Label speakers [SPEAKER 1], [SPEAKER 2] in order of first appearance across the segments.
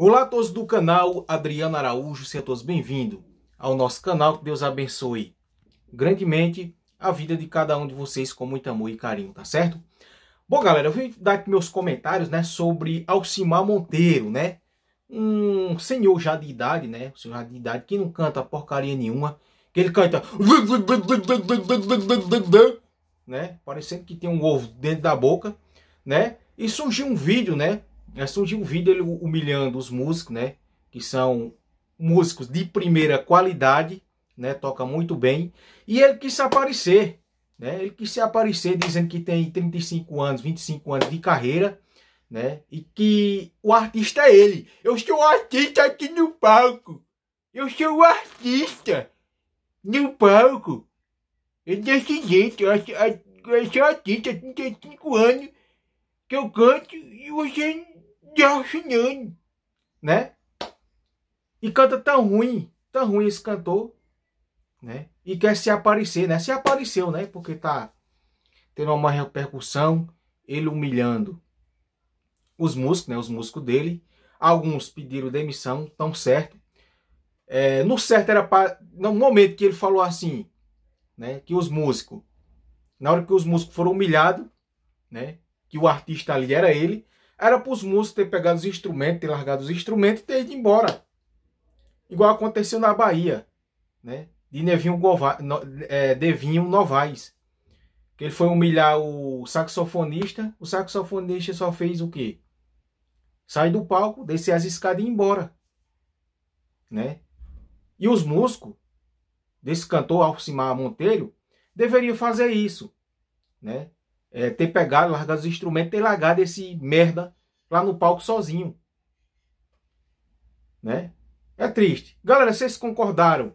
[SPEAKER 1] Olá a todos do canal Adriano Araújo, sejam todos bem-vindos ao nosso canal, que Deus abençoe grandemente a vida de cada um de vocês com muito amor e carinho, tá certo? Bom, galera, eu vim dar aqui meus comentários, né, sobre Alcimar Monteiro, né? Um senhor já de idade, né? Um senhor já de idade que não canta porcaria nenhuma, que ele canta né? Parecendo que tem um ovo dentro da boca, né? E surgiu um vídeo, né? É, surgiu um vídeo ele humilhando os músicos, né? Que são músicos de primeira qualidade, né? Toca muito bem. E ele quis se aparecer, né? Ele quis se aparecer dizendo que tem 35 anos, 25 anos de carreira, né? E que o artista é ele. Eu sou o artista aqui no palco. Eu sou o artista no palco. É desse jeito, eu sou artista, 35 anos, que eu canto e você Delfinhane, é né? E canta tão ruim, tão ruim esse cantor, né? E quer se aparecer, né? Se apareceu, né? Porque tá tendo uma repercussão, ele humilhando os músicos, né? Os músicos dele. Alguns pediram demissão, tão certo. É, no certo era para. No momento que ele falou assim, né? Que os músicos. Na hora que os músicos foram humilhados, né? Que o artista ali era ele era para os músicos ter pegado os instrumentos, ter largado os instrumentos e ter ido embora. Igual aconteceu na Bahia, né? De Nevinho, Gova, no, é, Devinho Novaes. Que ele foi humilhar o saxofonista. O saxofonista só fez o quê? Sair do palco, descer as escadas e ir embora. Né? E os músicos desse cantor Alcimar Monteiro deveriam fazer isso, né? é, ter pegado, largado os instrumentos, ter largado esse merda lá no palco sozinho. Né? É triste. Galera, vocês concordaram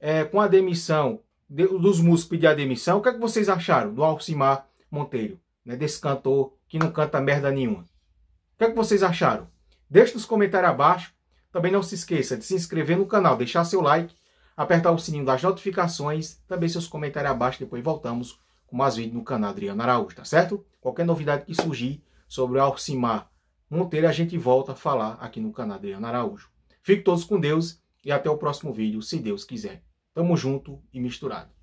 [SPEAKER 1] é, com a demissão de, dos músicos pedir a demissão? O que, é que vocês acharam do Alcimar Monteiro, né, desse cantor que não canta merda nenhuma? O que, é que vocês acharam? Deixe nos comentários abaixo. Também não se esqueça de se inscrever no canal, deixar seu like, apertar o sininho das notificações, também seus comentários abaixo, depois voltamos com mais vídeos no canal Adriano Araújo, tá certo? Qualquer novidade que surgir sobre o Alcimar Monteiro, a gente volta a falar aqui no canal Adriano Araújo. Fiquem todos com Deus e até o próximo vídeo, se Deus quiser. Tamo junto e misturado.